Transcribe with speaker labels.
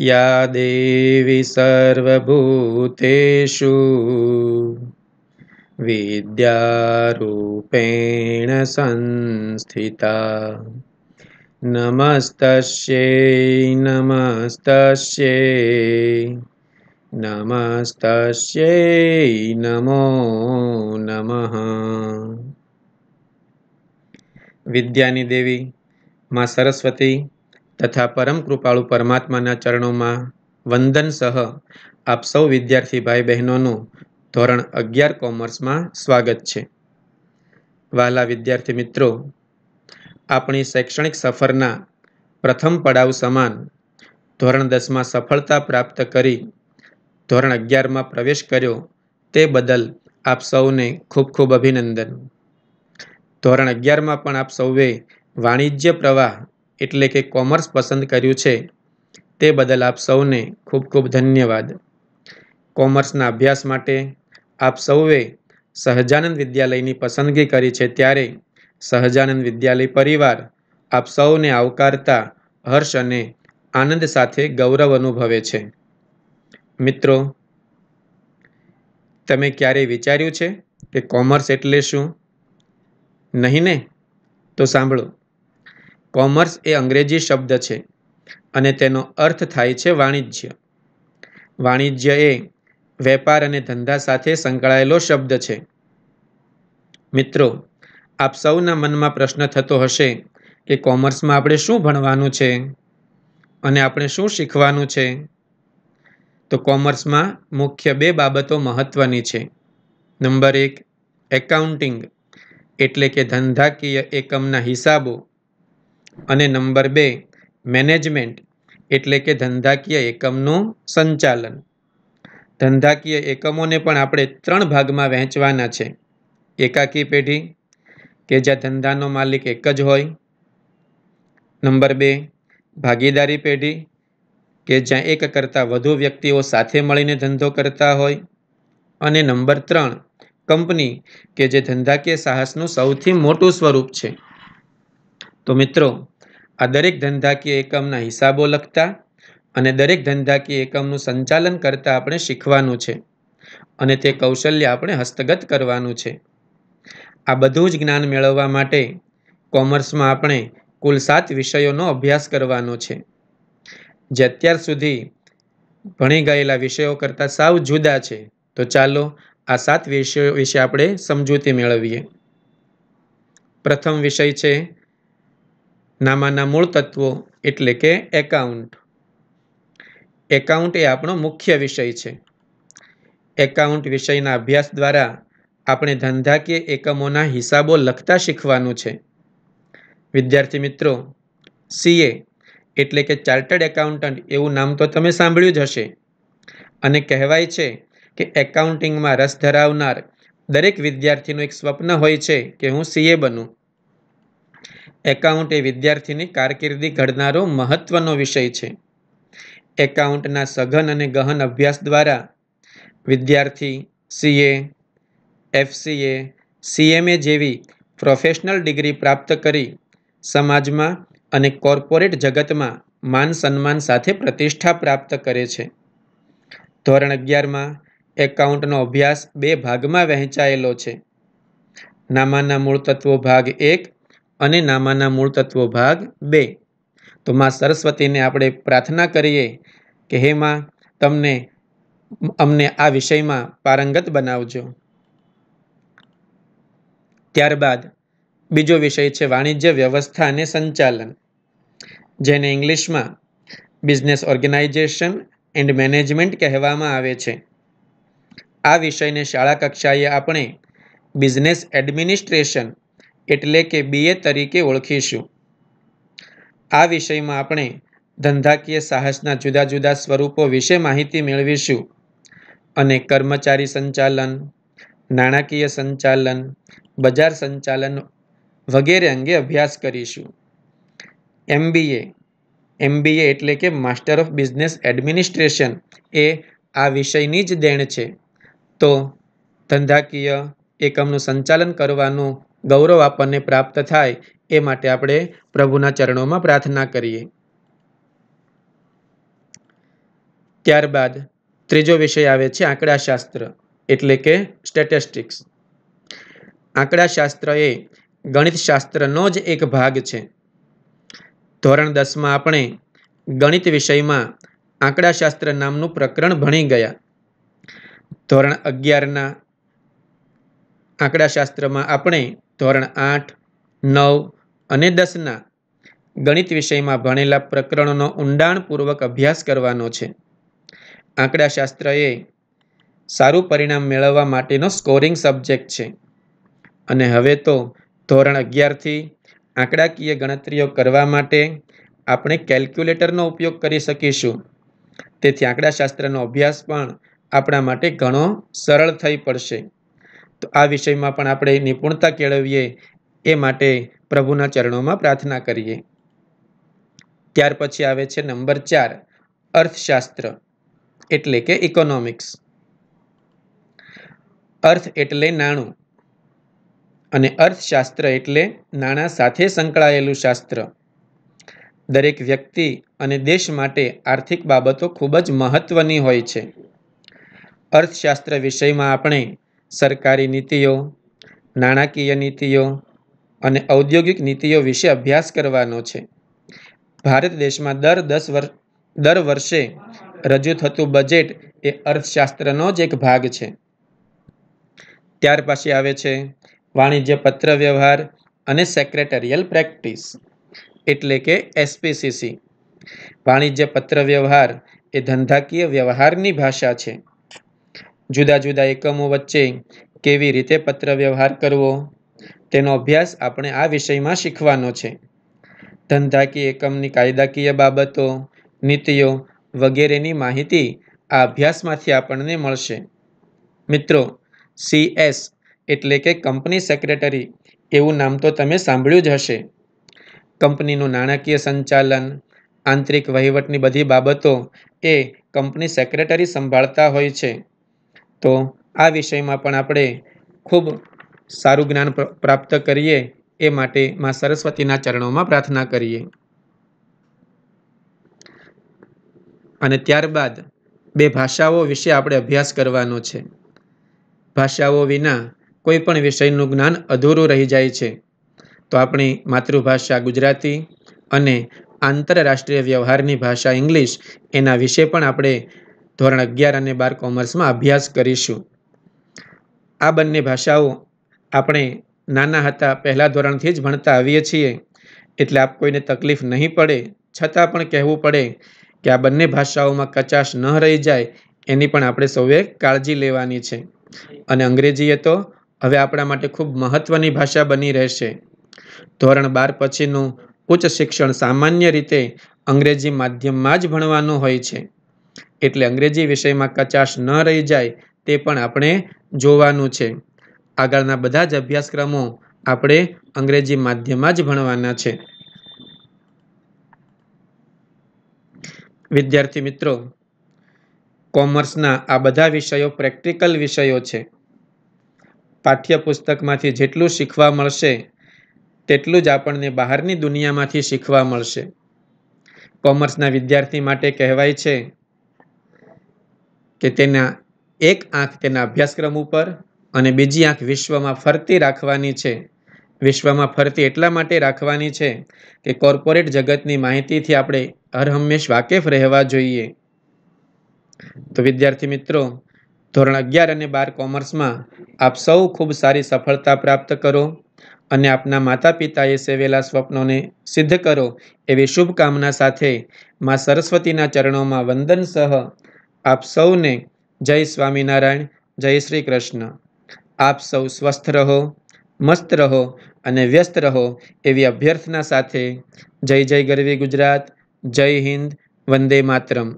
Speaker 1: या देवी सर्वभूतेषु विद्यारूपेण संस्थिता नमस्तस्यै नमस्तस्यै नमस्तस्यै नमो नमः विद्यानि देवी मा सरस्वती તથા પરમ કૃપાળુ પરમાત્માના ચરણોમાં વંદન સહ આપ સૌ વિદ્યાર્થી ભાઈ બહેનોનું ધોરણ અગિયાર કોમર્સમાં સ્વાગત છે વહાલા વિદ્યાર્થી મિત્રો આપણી શૈક્ષણિક સફરના પ્રથમ પડાવ સમાન ધોરણ દસમાં સફળતા પ્રાપ્ત કરી ધોરણ અગિયારમાં પ્રવેશ કર્યો તે બદલ આપ સૌને ખૂબ ખૂબ અભિનંદન ધોરણ અગિયારમાં પણ આપ સૌએ વાણિજ્ય પ્રવાહ એટલે કે કોમર્સ પસંદ કર્યું છે તે બદલ આપ સૌને ખૂબ ખૂબ ધન્યવાદ કોમર્સના અભ્યાસ માટે આપ સૌએ સહજાનંદ વિદ્યાલયની પસંદગી કરી છે ત્યારે સહજાનંદ વિદ્યાલય પરિવાર આપ સૌને આવકારતા હર્ષ અને આનંદ સાથે ગૌરવ અનુભવે છે મિત્રો તમે ક્યારેય વિચાર્યું છે કે કોમર્સ એટલે શું નહીં ને તો સાંભળો કોમર્સ એ અંગ્રેજી શબ્દ છે અને તેનો અર્થ થાય છે વાણિજ્ય વાણિજ્ય એ વેપાર અને ધંધા સાથે સંકળાયેલો શબ્દ છે મિત્રો આપ સૌના મનમાં પ્રશ્ન થતો હશે કે કોમર્સમાં આપણે શું ભણવાનું છે અને આપણે શું શીખવાનું છે તો કોમર્સમાં મુખ્ય બે બાબતો મહત્વની છે નંબર એક એકાઉન્ટિંગ એટલે કે ધંધાકીય એકમના હિસાબો અને નંબર બે મેનેજમેન્ટ એટલે કે ધંધાકીય એકમનું સંચાલન ધંધાકીય એકમોને પણ આપણે ત્રણ ભાગમાં વહેંચવાના છે એકાકી પેઢી કે જ્યાં ધંધાનો માલિક એક જ હોય નંબર બે ભાગીદારી પેઢી કે જ્યાં એક કરતાં વધુ વ્યક્તિઓ સાથે મળીને ધંધો કરતા હોય અને નંબર ત્રણ કંપની કે જે ધંધાકીય સાહસનું સૌથી મોટું સ્વરૂપ છે તો મિત્રો આ દરેક ધંધાકીય એકમના હિસાબો લખતા અને દરેક ધંધાકીય એકમનું સંચાલન કરતાં આપણે શીખવાનું છે અને તે કૌશલ્ય આપણે હસ્તગત કરવાનું છે આ બધું જ જ્ઞાન મેળવવા માટે કોમર્સમાં આપણે કુલ સાત વિષયોનો અભ્યાસ કરવાનો છે જે અત્યાર સુધી ભણી ગયેલા વિષયો કરતાં સાવ જુદા છે તો ચાલો આ સાત વિષયો વિશે આપણે સમજૂતી મેળવીએ પ્રથમ વિષય છે નામાના મૂળ તત્વો એટલે કે એકાઉન્ટ એકાઉન્ટ એ આપણો મુખ્ય વિષય છે એકાઉન્ટ વિષયના અભ્યાસ દ્વારા આપણે ધંધાકીય એકમોના હિસાબો લખતા શીખવાનું છે વિદ્યાર્થી મિત્રો સીએ એટલે કે ચાર્ટર્ડ એકાઉન્ટન્ટ એવું નામ તો તમે સાંભળ્યું જ હશે અને કહેવાય છે કે એકાઉન્ટિંગમાં રસ ધરાવનાર દરેક વિદ્યાર્થીનું એક સ્વપ્ન હોય છે કે હું સીએ બનું એકાઉન્ટ એ વિદ્યાર્થીની કારકિર્દી ઘડનારો મહત્ત્વનો વિષય છે એકાઉન્ટના સઘન અને ગહન અભ્યાસ દ્વારા વિદ્યાર્થી સીએ એફસીએ સીએમએ જેવી પ્રોફેશનલ ડિગ્રી પ્રાપ્ત કરી સમાજમાં અને કોર્પોરેટ જગતમાં માન સન્માન સાથે પ્રતિષ્ઠા પ્રાપ્ત કરે છે ધોરણ અગિયારમાં એકાઉન્ટનો અભ્યાસ બે ભાગમાં વહેંચાયેલો છે નામાના મૂળ તત્વો ભાગ એક અને નામાના મૂળ તત્વો ભાગ બે તો માં સરસ્વતીને આપણે પ્રાર્થના કરીએ કે હે માં તમને અમને આ વિષયમાં પારંગત બનાવજો ત્યારબાદ બીજો વિષય છે વાણિજ્ય વ્યવસ્થા અને સંચાલન જેને ઇંગ્લિશમાં બિઝનેસ ઓર્ગેનાઇઝેશન એન્ડ મેનેજમેન્ટ કહેવામાં આવે છે આ વિષયને શાળા કક્ષાએ આપણે બિઝનેસ એડમિનિસ્ટ્રેશન એટલે કે બીએ તરીકે ઓળખીશું આ વિષયમાં આપણે ધંધાકીય સાહસના જુદા જુદા સ્વરૂપો વિશે માહિતી મેળવીશું અને કર્મચારી સંચાલન નાણાકીય સંચાલન બજાર સંચાલન વગેરે અંગે અભ્યાસ કરીશું એમબીએ એમબીએ એટલે કે માસ્ટર ઓફ બિઝનેસ એડમિનિસ્ટ્રેશન એ આ વિષયની જ દેણ છે તો ધંધાકીય એકમનું સંચાલન કરવાનું ગૌરવ આપણને પ્રાપ્ત થાય એ માટે આપણે પ્રભુના ચરણોમાં પ્રાર્થના કરીએ ત્યારબાદ ત્રીજો વિષય આવે છે આંકડાશાસ્ત્ર એટલે કે સ્ટેટિસ્ટિક્સ આંકડાશાસ્ત્ર એ ગણિતશાસ્ત્રનો જ એક ભાગ છે ધોરણ દસમાં આપણે ગણિત વિષયમાં આંકડાશાસ્ત્ર નામનું પ્રકરણ ભણી ગયા ધોરણ અગિયારના આંકડાશાસ્ત્રમાં આપણે ધોરણ આઠ નવ અને દસના ગણિત વિષયમાં ભણેલા પ્રકરણોનો ઊંડાણપૂર્વક અભ્યાસ કરવાનો છે આંકડાશાસ્ત્ર એ સારું પરિણામ મેળવવા માટેનો સ્કોરિંગ સબ્જેક્ટ છે અને હવે તો ધોરણ અગિયારથી આંકડાકીય ગણતરીઓ કરવા માટે આપણે કેલ્ક્યુલેટરનો ઉપયોગ કરી શકીશું તેથી આંકડાશાસ્ત્રનો અભ્યાસ પણ આપણા માટે ઘણો સરળ થઈ પડશે તો આ વિષયમાં પણ આપણે નિપુણતા કેળવીએ એ માટે પ્રભુના ચરણોમાં પ્રાર્થના કરીએ ત્યાર પછી આવે છે નંબર ચાર અર્થશાસ્ત્ર એટલે કે ઇકોનોમિક્સ અર્થ એટલે નાણું અને અર્થશાસ્ત્ર એટલે નાણાં સાથે સંકળાયેલું શાસ્ત્ર દરેક વ્યક્તિ અને દેશ માટે આર્થિક બાબતો ખૂબ જ મહત્વની હોય છે અર્થશાસ્ત્ર વિષયમાં આપણે સરકારી નીતિઓ નાણાકીય નીતિઓ અને ઔદ્યોગિક નીતિઓ વિશે અભ્યાસ કરવાનો છે ભારત દેશમાં દર દસ વર્ષ દર વર્ષે રજૂ થતું બજેટ એ અર્થશાસ્ત્રનો જ એક ભાગ છે ત્યાર પછી આવે છે વાણિજ્ય પત્ર વ્યવહાર અને સેક્રેટરિયલ પ્રેક્ટિસ એટલે કે એસપીસીસી વાણિજ્ય પત્ર વ્યવહાર એ ધંધાકીય વ્યવહારની ભાષા છે જુદા જુદા એકમો વચ્ચે કેવી રીતે પત્ર વ્યવહાર કરવો તેનો અભ્યાસ આપણે આ વિષયમાં શીખવાનો છે ધંધાકીય એકમની કાયદાકીય બાબતો નીતિઓ વગેરેની માહિતી આ અભ્યાસમાંથી આપણને મળશે મિત્રો સીએસ એટલે કે કંપની સેક્રેટરી એવું નામ તો તમે સાંભળ્યું જ હશે કંપનીનું નાણાકીય સંચાલન આંતરિક વહીવટની બધી બાબતો એ કંપની સેક્રેટરી સંભાળતા હોય છે તો આ વિષયમાં પણ આપણે ખૂબ સારું જ્ઞાન પ્રાપ્ત કરીએ એ માટે માં સરસ્વતીના ચરણોમાં પ્રાર્થના કરીએ અને ત્યારબાદ બે ભાષાઓ વિશે આપણે અભ્યાસ કરવાનો છે ભાષાઓ વિના કોઈ પણ વિષયનું જ્ઞાન અધૂરું રહી જાય છે તો આપણી માતૃભાષા ગુજરાતી અને આંતરરાષ્ટ્રીય વ્યવહારની ભાષા ઇંગ્લિશ એના વિશે પણ આપણે ધોરણ અગિયાર અને બાર કોમર્સમાં અભ્યાસ કરીશું આ બંને ભાષાઓ આપણે નાના હતા પહેલાં ધોરણથી જ ભણતા આવીએ છીએ એટલે આપ કોઈને તકલીફ નહીં પડે છતાં પણ કહેવું પડે કે આ બંને ભાષાઓમાં કચાશ ન રહી જાય એની પણ આપણે સૌએ કાળજી લેવાની છે અને અંગ્રેજી એ તો હવે આપણા માટે ખૂબ મહત્ત્વની ભાષા બની રહેશે ધોરણ બાર પછીનું ઉચ્ચ શિક્ષણ સામાન્ય રીતે અંગ્રેજી માધ્યમમાં જ ભણવાનું હોય છે એટલે અંગ્રેજી વિષયમાં કચાશ ન રહી જાય તે પણ આપણે જોવાનું છે આગળના બધા જ અભ્યાસક્રમો આપણે અંગ્રેજી માધ્યમમાં જ ભણવાના છે વિદ્યાર્થી મિત્રો કોમર્સના આ બધા વિષયો પ્રેક્ટિકલ વિષયો છે પાઠ્યપુસ્તકમાંથી જેટલું શીખવા મળશે તેટલું જ આપણને બહારની દુનિયામાંથી શીખવા મળશે કોમર્સના વિદ્યાર્થી માટે કહેવાય છે કે તેના એક આંખ તેના અભ્યાસક્રમ ઉપર અને બીજી આંખ વિશ્વમાં ફરતી રાખવાની છે વિશ્વમાં ફરતી એટલા માટે રાખવાની છે કે કોર્પોરેટ જગતની માહિતીથી આપણે હરહંમેશ વાકેફ રહેવા જોઈએ તો વિદ્યાર્થી મિત્રો ધોરણ અગિયાર અને બાર કોમર્સમાં આપ સૌ ખૂબ સારી સફળતા પ્રાપ્ત કરો અને આપના માતા પિતાએ સેવેલા સ્વપ્નોને સિદ્ધ કરો એવી શુભકામના સાથે માં સરસ્વતીના ચરણોમાં વંદન સહ આપ સૌને જય સ્વામિનારાયણ જય શ્રી કૃષ્ણ આપ સૌ સ્વસ્થ રહો મસ્ત રહો અને વ્યસ્ત રહો એવી અભ્યર્થના સાથે જય જય ગરવી ગુજરાત જય હિન્દ વંદે માતરમ